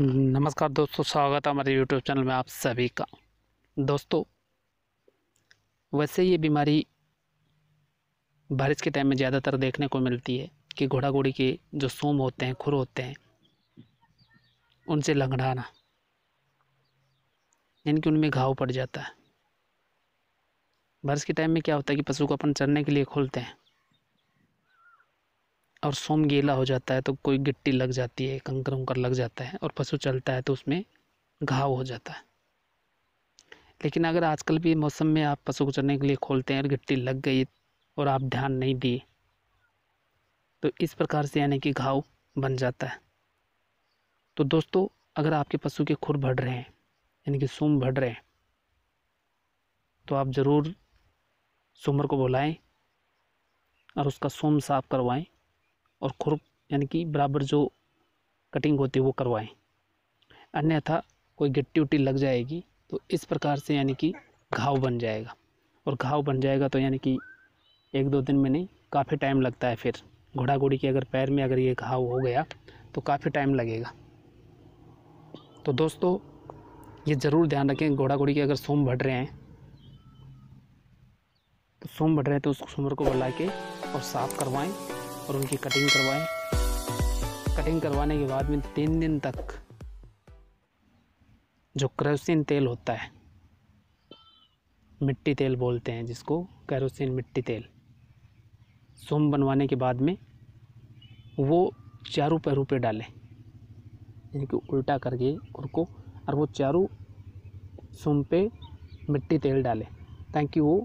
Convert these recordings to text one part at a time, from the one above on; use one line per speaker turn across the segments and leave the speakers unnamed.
नमस्कार दोस्तों स्वागत है हमारे यूट्यूब चैनल में आप सभी का दोस्तों वैसे ये बीमारी बारिश के टाइम में ज़्यादातर देखने को मिलती है कि घोड़ा घोड़ी के जो सोम होते हैं खुर होते हैं उनसे लंगड़ाना यानी कि उनमें घाव पड़ जाता है बारिश के टाइम में क्या होता है कि पशु को अपन चरने के लिए खोलते हैं और सोम गीला हो जाता है तो कोई गिट्टी लग जाती है कंकर उंकर लग जाता है और पशु चलता है तो उसमें घाव हो जाता है लेकिन अगर आजकल भी मौसम में आप पशु को चलने के लिए खोलते हैं और गिट्टी लग गई और आप ध्यान नहीं दिए तो इस प्रकार से यानी कि घाव बन जाता है तो दोस्तों अगर आपके पशु के खुर बढ़ रहे हैं यानी कि सोम बढ़ रहे हैं तो आप ज़रूर सोमर को बुलाएं और उसका सोम साफ करवाएं और खुरप यानी कि बराबर जो कटिंग होती है वो करवाएं अन्यथा कोई गिट्टी उट्टी लग जाएगी तो इस प्रकार से यानी कि घाव बन जाएगा और घाव बन जाएगा तो यानी कि एक दो दिन में नहीं काफ़ी टाइम लगता है फिर घोड़ा घोड़ी के अगर पैर में अगर ये घाव हो गया तो काफ़ी टाइम लगेगा तो दोस्तों ये ज़रूर ध्यान रखें घोड़ा घोड़ी के अगर सोम बढ़ रहे हैं तो सोम बढ़ रहे हैं तो उस सुमर को बुला के और साफ़ करवाएं और उनकी कटिंग करवाएं कटिंग करवाने के बाद में तीन दिन तक जो करोसिन तेल होता है मिट्टी तेल बोलते हैं जिसको कैरोसिन मिट्टी तेल सोम बनवाने के बाद में वो चारों पैरों पे डालें यानी कि उल्टा करके उनको और वो चारों सोम पे मिट्टी तेल डालें ताकि वो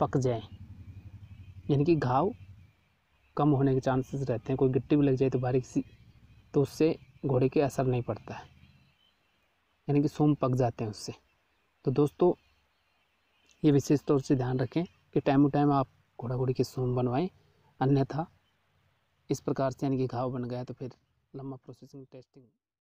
पक जाए यानी कि घाव कम होने के चांसेस रहते हैं कोई गिट्टी भी लग जाए तो बारीक सी तो उससे घोड़े के असर नहीं पड़ता है यानी कि सोम पक जाते हैं उससे तो दोस्तों ये विशेष तौर से ध्यान रखें कि टाइम टू टाइम आप घोड़ा घोड़ी के सोम बनवाएं अन्यथा इस प्रकार से यानी कि घाव बन गया तो फिर लंबा प्रोसेसिंग टेस्टिंग